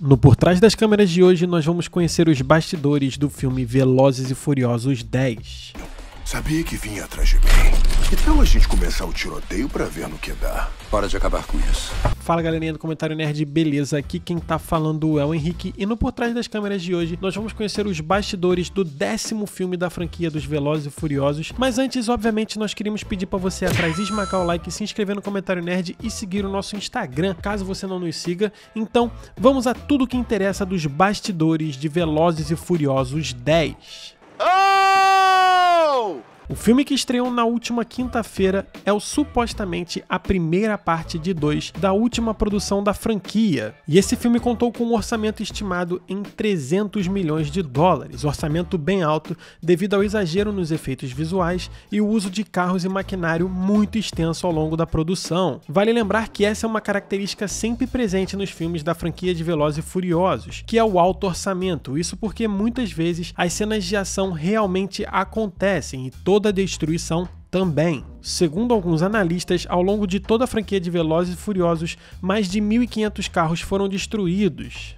No Por Trás das Câmeras de hoje, nós vamos conhecer os bastidores do filme Velozes e Furiosos 10. Sabia que vinha atrás de mim. Que então tal a gente começar o tiroteio para ver no que dá? Para de acabar com isso. Fala galerinha do Comentário Nerd, beleza? Aqui quem tá falando é o Henrique e no Por Trás das Câmeras de hoje nós vamos conhecer os bastidores do décimo filme da franquia dos Velozes e Furiosos. Mas antes, obviamente, nós queríamos pedir para você atrás esmagar o like, se inscrever no Comentário Nerd e seguir o nosso Instagram, caso você não nos siga. Então, vamos a tudo que interessa dos bastidores de Velozes e Furiosos 10. Ah! O filme que estreou na última quinta-feira é o supostamente a primeira parte de dois da última produção da franquia. E esse filme contou com um orçamento estimado em 300 milhões de dólares, orçamento bem alto devido ao exagero nos efeitos visuais e o uso de carros e maquinário muito extenso ao longo da produção. Vale lembrar que essa é uma característica sempre presente nos filmes da franquia de Velozes e Furiosos, que é o alto orçamento. Isso porque muitas vezes as cenas de ação realmente acontecem e todo toda a destruição também. Segundo alguns analistas, ao longo de toda a franquia de Velozes e Furiosos, mais de 1.500 carros foram destruídos.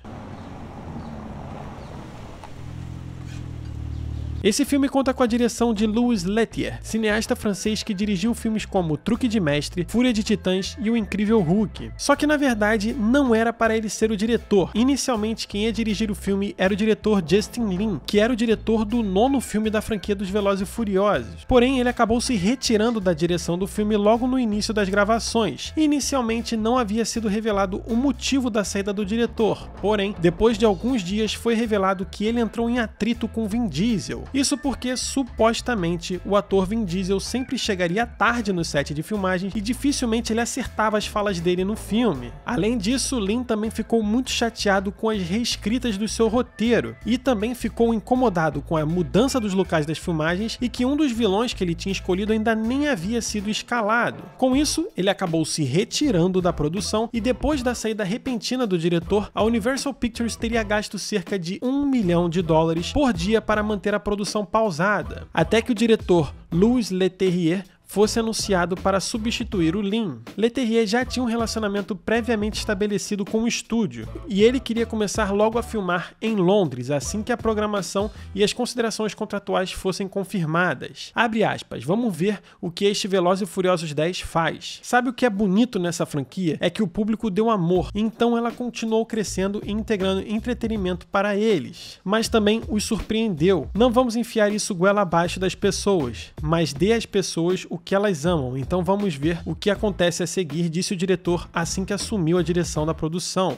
Esse filme conta com a direção de Louis Lettier, cineasta francês que dirigiu filmes como Truque de Mestre, Fúria de Titãs e O Incrível Hulk. Só que na verdade não era para ele ser o diretor. Inicialmente quem ia dirigir o filme era o diretor Justin Lin, que era o diretor do nono filme da franquia dos Velozes e Furiosos. Porém, ele acabou se retirando da direção do filme logo no início das gravações. Inicialmente não havia sido revelado o motivo da saída do diretor. Porém, depois de alguns dias foi revelado que ele entrou em atrito com Vin Diesel. Isso porque, supostamente, o ator Vin Diesel sempre chegaria tarde no set de filmagem e dificilmente ele acertava as falas dele no filme. Além disso, Lin também ficou muito chateado com as reescritas do seu roteiro e também ficou incomodado com a mudança dos locais das filmagens e que um dos vilões que ele tinha escolhido ainda nem havia sido escalado. Com isso, ele acabou se retirando da produção e depois da saída repentina do diretor, a Universal Pictures teria gasto cerca de um milhão de dólares por dia para manter a produção produção pausada, até que o diretor Louis Leterrier fosse anunciado para substituir o Lin. Leterrier já tinha um relacionamento previamente estabelecido com o estúdio, e ele queria começar logo a filmar em Londres assim que a programação e as considerações contratuais fossem confirmadas. Abre aspas, vamos ver o que este Veloz e Furiosos 10 faz. Sabe o que é bonito nessa franquia? É que o público deu amor, então ela continuou crescendo e integrando entretenimento para eles. Mas também os surpreendeu. Não vamos enfiar isso goela abaixo das pessoas, mas dê às pessoas o que elas amam, então vamos ver o que acontece a seguir, disse o diretor assim que assumiu a direção da produção.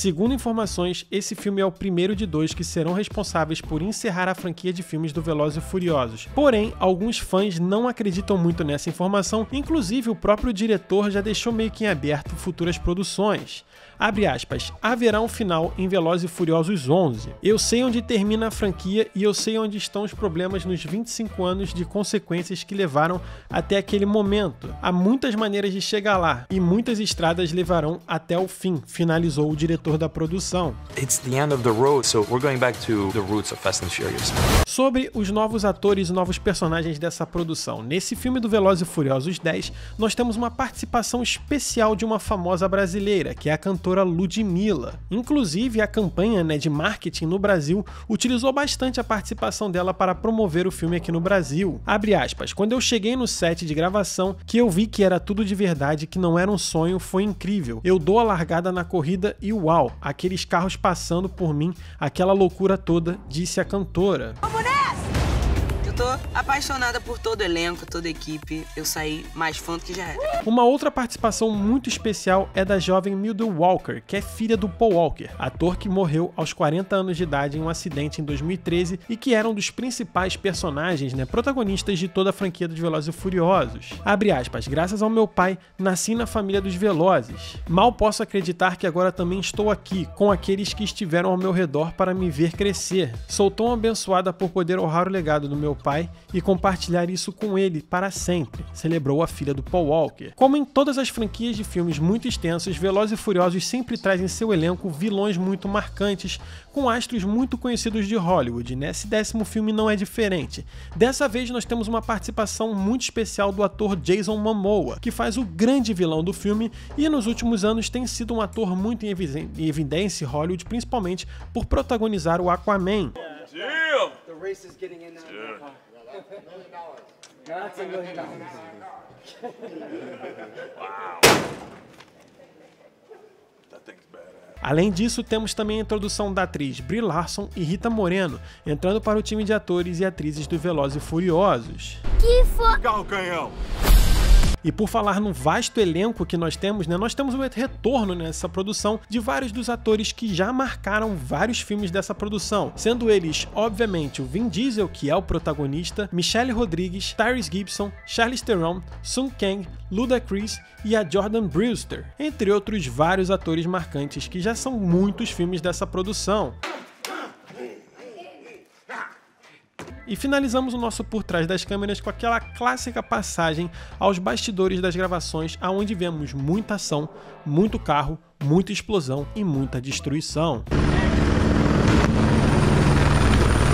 Segundo informações, esse filme é o primeiro de dois que serão responsáveis por encerrar a franquia de filmes do Velozes e Furiosos. Porém, alguns fãs não acreditam muito nessa informação, inclusive o próprio diretor já deixou meio que em aberto futuras produções. Abre aspas, haverá um final em Velozes e Furiosos 11. Eu sei onde termina a franquia e eu sei onde estão os problemas nos 25 anos de consequências que levaram até aquele momento. Há muitas maneiras de chegar lá e muitas estradas levarão até o fim, finalizou o diretor diretor da produção. Road, so Sobre os novos atores e novos personagens dessa produção. Nesse filme do Velozes e Furiosos 10, nós temos uma participação especial de uma famosa brasileira, que é a cantora Ludmilla. Inclusive, a campanha né, de marketing no Brasil utilizou bastante a participação dela para promover o filme aqui no Brasil. Abre aspas, quando eu cheguei no set de gravação, que eu vi que era tudo de verdade, que não era um sonho, foi incrível. Eu dou a largada na corrida e uau! normal, aqueles carros passando por mim, aquela loucura toda, disse a cantora. Vamos nessa! Eu tô apaixonada por todo o elenco, toda a equipe. Eu saí mais fã do que já era. Uma outra participação muito especial é da jovem Mildred Walker, que é filha do Paul Walker, ator que morreu aos 40 anos de idade em um acidente em 2013 e que era um dos principais personagens, né, protagonistas de toda a franquia dos Velozes e Furiosos. Abre aspas, graças ao meu pai, nasci na família dos Velozes. Mal posso acreditar que agora também estou aqui, com aqueles que estiveram ao meu redor para me ver crescer. Sou tão abençoada por poder honrar o legado do meu pai pai e compartilhar isso com ele para sempre, celebrou a filha do Paul Walker. Como em todas as franquias de filmes muito extensos, Velozes e Furiosos sempre trazem em seu elenco vilões muito marcantes, com astros muito conhecidos de Hollywood. Nesse né? décimo filme não é diferente. Dessa vez nós temos uma participação muito especial do ator Jason Momoa, que faz o grande vilão do filme e nos últimos anos tem sido um ator muito em evidência em Hollywood, principalmente por protagonizar o Aquaman. Yeah, yeah million dollars. that's a million dollars. wow. Além disso, temos também a introdução da atriz Brie Larson e Rita Moreno, entrando para o time de atores e atrizes do Velozes e Furiosos. Que fo... Calcanhão! E por falar no vasto elenco que nós temos, né, nós temos o retorno nessa produção de vários dos atores que já marcaram vários filmes dessa produção, sendo eles, obviamente, o Vin Diesel, que é o protagonista, Michelle Rodrigues, Tyrese Gibson, Charlize Theron, Sung Kang, Ludacris e a Jordan Brewster, entre outros vários atores marcantes que já são muitos filmes dessa produção. E finalizamos o nosso Por Trás das Câmeras com aquela clássica passagem aos bastidores das gravações, aonde vemos muita ação, muito carro, muita explosão e muita destruição.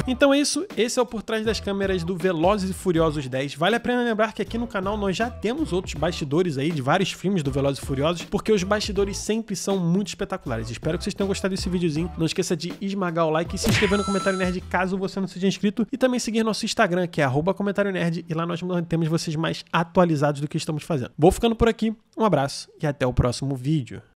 Então é isso, esse é o Por Trás das Câmeras do Velozes e Furiosos 10. Vale a pena lembrar que aqui no canal nós já temos outros bastidores aí de vários filmes do Velozes e Furiosos, porque os bastidores sempre são muito espetaculares. Espero que vocês tenham gostado desse videozinho. Não esqueça de esmagar o like e se inscrever no Comentário Nerd caso você não seja inscrito e também seguir nosso Instagram, que é Comentário Nerd, e lá nós mantemos vocês mais atualizados do que estamos fazendo. Vou ficando por aqui, um abraço e até o próximo vídeo.